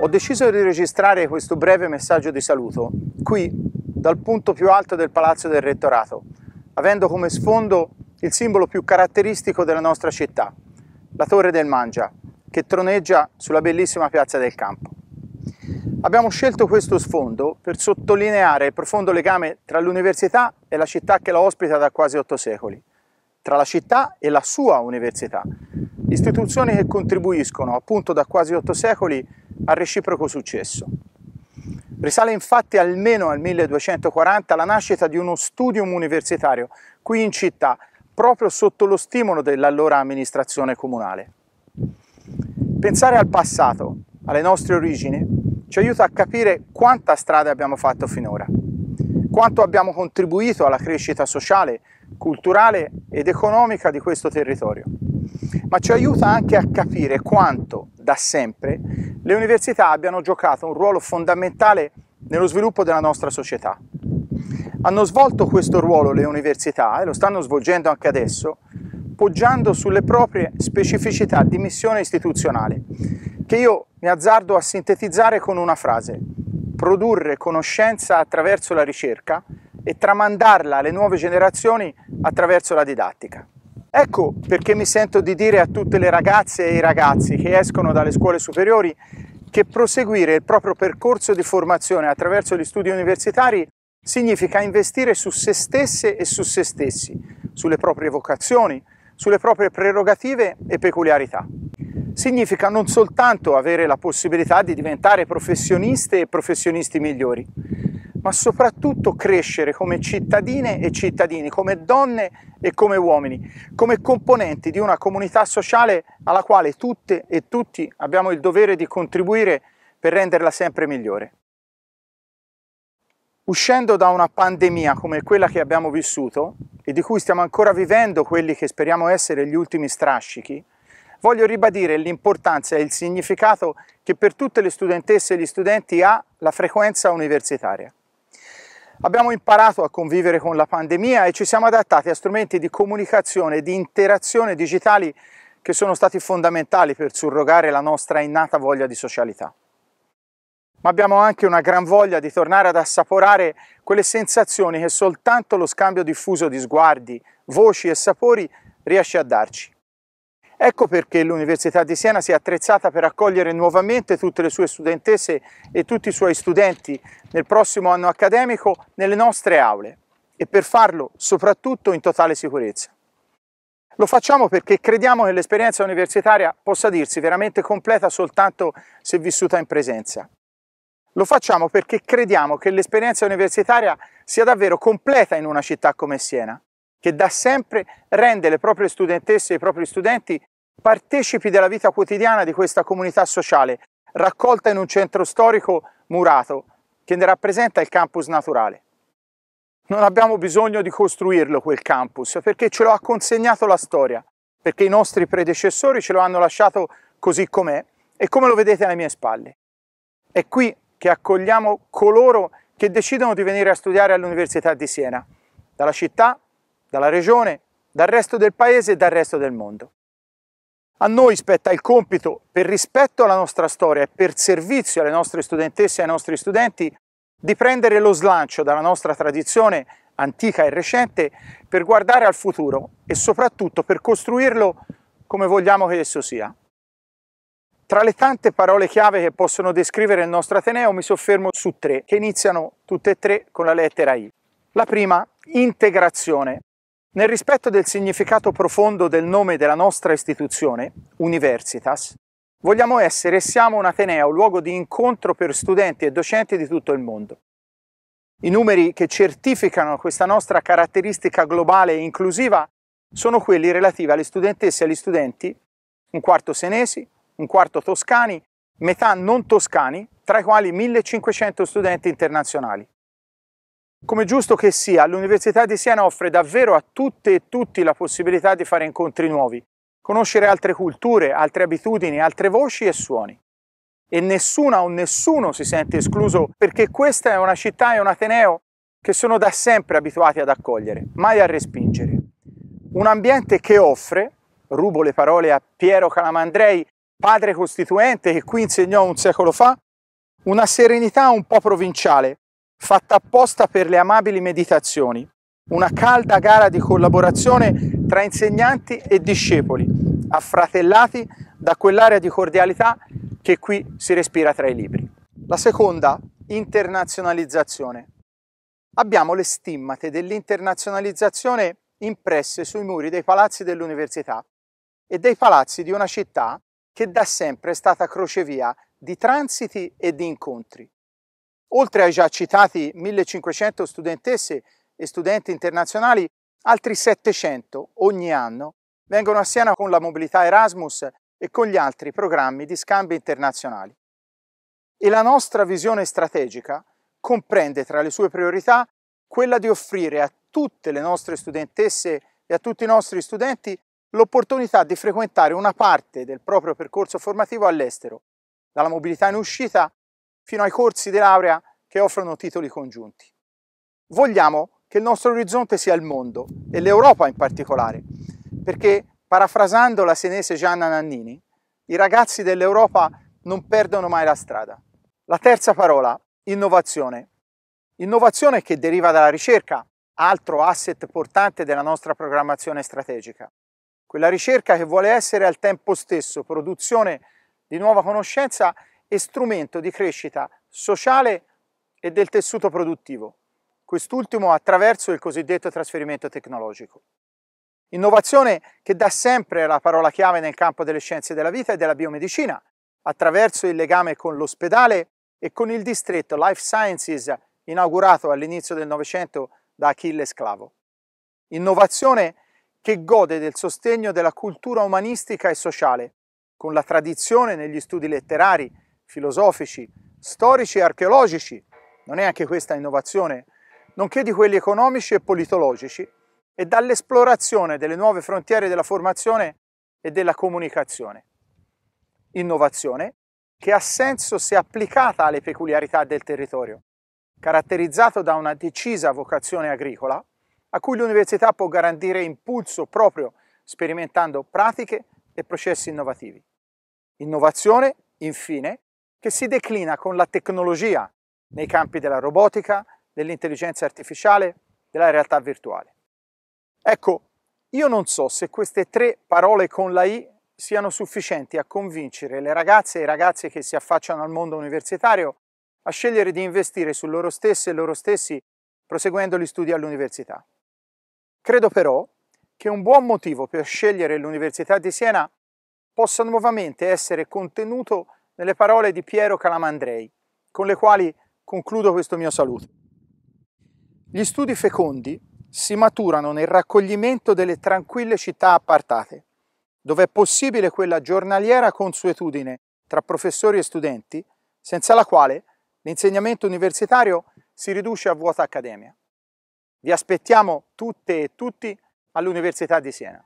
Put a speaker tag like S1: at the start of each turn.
S1: Ho deciso di registrare questo breve messaggio di saluto qui, dal punto più alto del Palazzo del Rettorato, avendo come sfondo il simbolo più caratteristico della nostra città, la Torre del Mangia, che troneggia sulla bellissima piazza del campo. Abbiamo scelto questo sfondo per sottolineare il profondo legame tra l'università e la città che la ospita da quasi otto secoli, tra la città e la sua università, istituzioni che contribuiscono appunto da quasi otto secoli al reciproco successo. Risale infatti almeno al 1240 la nascita di uno studium universitario qui in città, proprio sotto lo stimolo dell'allora amministrazione comunale. Pensare al passato, alle nostre origini, ci aiuta a capire quanta strada abbiamo fatto finora, quanto abbiamo contribuito alla crescita sociale, culturale ed economica di questo territorio, ma ci aiuta anche a capire quanto, da sempre, le università abbiano giocato un ruolo fondamentale nello sviluppo della nostra società. Hanno svolto questo ruolo le università e lo stanno svolgendo anche adesso, poggiando sulle proprie specificità di missione istituzionale, che io mi azzardo a sintetizzare con una frase, produrre conoscenza attraverso la ricerca e tramandarla alle nuove generazioni attraverso la didattica. Ecco perché mi sento di dire a tutte le ragazze e i ragazzi che escono dalle scuole superiori che proseguire il proprio percorso di formazione attraverso gli studi universitari significa investire su se stesse e su se stessi, sulle proprie vocazioni, sulle proprie prerogative e peculiarità. Significa non soltanto avere la possibilità di diventare professioniste e professionisti migliori, ma soprattutto crescere come cittadine e cittadini, come donne e come uomini, come componenti di una comunità sociale alla quale tutte e tutti abbiamo il dovere di contribuire per renderla sempre migliore. Uscendo da una pandemia come quella che abbiamo vissuto e di cui stiamo ancora vivendo quelli che speriamo essere gli ultimi strascichi, voglio ribadire l'importanza e il significato che per tutte le studentesse e gli studenti ha la frequenza universitaria. Abbiamo imparato a convivere con la pandemia e ci siamo adattati a strumenti di comunicazione e di interazione digitali che sono stati fondamentali per surrogare la nostra innata voglia di socialità. Ma abbiamo anche una gran voglia di tornare ad assaporare quelle sensazioni che soltanto lo scambio diffuso di sguardi, voci e sapori riesce a darci. Ecco perché l'Università di Siena si è attrezzata per accogliere nuovamente tutte le sue studentesse e tutti i suoi studenti nel prossimo anno accademico nelle nostre aule e per farlo soprattutto in totale sicurezza. Lo facciamo perché crediamo che l'esperienza universitaria possa dirsi veramente completa soltanto se vissuta in presenza. Lo facciamo perché crediamo che l'esperienza universitaria sia davvero completa in una città come Siena, che da sempre rende le proprie studentesse e i propri studenti partecipi della vita quotidiana di questa comunità sociale, raccolta in un centro storico murato che ne rappresenta il campus naturale. Non abbiamo bisogno di costruirlo quel campus perché ce lo ha consegnato la storia, perché i nostri predecessori ce lo hanno lasciato così com'è e come lo vedete alle mie spalle. È qui che accogliamo coloro che decidono di venire a studiare all'Università di Siena, dalla città, dalla regione, dal resto del paese e dal resto del mondo. A noi spetta il compito, per rispetto alla nostra storia e per servizio alle nostre studentesse e ai nostri studenti, di prendere lo slancio dalla nostra tradizione antica e recente per guardare al futuro e soprattutto per costruirlo come vogliamo che esso sia. Tra le tante parole chiave che possono descrivere il nostro Ateneo mi soffermo su tre, che iniziano tutte e tre con la lettera I. La prima, integrazione. Nel rispetto del significato profondo del nome della nostra istituzione, Universitas, vogliamo essere e siamo un Ateneo, luogo di incontro per studenti e docenti di tutto il mondo. I numeri che certificano questa nostra caratteristica globale e inclusiva sono quelli relativi alle studentesse e agli studenti, un quarto senesi, un quarto toscani, metà non toscani, tra i quali 1500 studenti internazionali. Come giusto che sia, l'Università di Siena offre davvero a tutte e tutti la possibilità di fare incontri nuovi, conoscere altre culture, altre abitudini, altre voci e suoni. E nessuna o nessuno si sente escluso perché questa è una città e un Ateneo che sono da sempre abituati ad accogliere, mai a respingere. Un ambiente che offre, rubo le parole a Piero Calamandrei, padre costituente che qui insegnò un secolo fa, una serenità un po' provinciale, fatta apposta per le amabili meditazioni, una calda gara di collaborazione tra insegnanti e discepoli, affratellati da quell'area di cordialità che qui si respira tra i libri. La seconda, internazionalizzazione. Abbiamo le stimmate dell'internazionalizzazione impresse sui muri dei palazzi dell'università e dei palazzi di una città che da sempre è stata crocevia di transiti e di incontri. Oltre ai già citati 1500 studentesse e studenti internazionali, altri 700 ogni anno vengono a Siena con la mobilità Erasmus e con gli altri programmi di scambi internazionali. E la nostra visione strategica comprende tra le sue priorità quella di offrire a tutte le nostre studentesse e a tutti i nostri studenti l'opportunità di frequentare una parte del proprio percorso formativo all'estero, dalla mobilità in uscita fino ai corsi di laurea che offrono titoli congiunti. Vogliamo che il nostro orizzonte sia il mondo e l'Europa in particolare, perché parafrasando la senese Gianna Nannini, i ragazzi dell'Europa non perdono mai la strada. La terza parola, innovazione. Innovazione che deriva dalla ricerca, altro asset portante della nostra programmazione strategica. Quella ricerca che vuole essere al tempo stesso produzione di nuova conoscenza e strumento di crescita sociale e del tessuto produttivo, quest'ultimo attraverso il cosiddetto trasferimento tecnologico. Innovazione che da sempre è la parola chiave nel campo delle scienze della vita e della biomedicina, attraverso il legame con l'ospedale e con il distretto Life Sciences inaugurato all'inizio del Novecento da Achille Sclavo. Innovazione che gode del sostegno della cultura umanistica e sociale, con la tradizione negli studi letterari filosofici, storici e archeologici, non è anche questa innovazione, nonché di quelli economici e politologici, e dall'esplorazione delle nuove frontiere della formazione e della comunicazione. Innovazione che ha senso se applicata alle peculiarità del territorio, caratterizzato da una decisa vocazione agricola, a cui l'università può garantire impulso proprio sperimentando pratiche e processi innovativi. Innovazione, infine, che si declina con la tecnologia nei campi della robotica, dell'intelligenza artificiale, della realtà virtuale. Ecco, io non so se queste tre parole con la I siano sufficienti a convincere le ragazze e i ragazzi che si affacciano al mondo universitario a scegliere di investire su loro stesse e loro stessi proseguendo gli studi all'università. Credo però che un buon motivo per scegliere l'Università di Siena possa nuovamente essere contenuto nelle parole di Piero Calamandrei, con le quali concludo questo mio saluto. Gli studi fecondi si maturano nel raccoglimento delle tranquille città appartate, dove è possibile quella giornaliera consuetudine tra professori e studenti, senza la quale l'insegnamento universitario si riduce a vuota accademia. Vi aspettiamo tutte e tutti all'Università di Siena.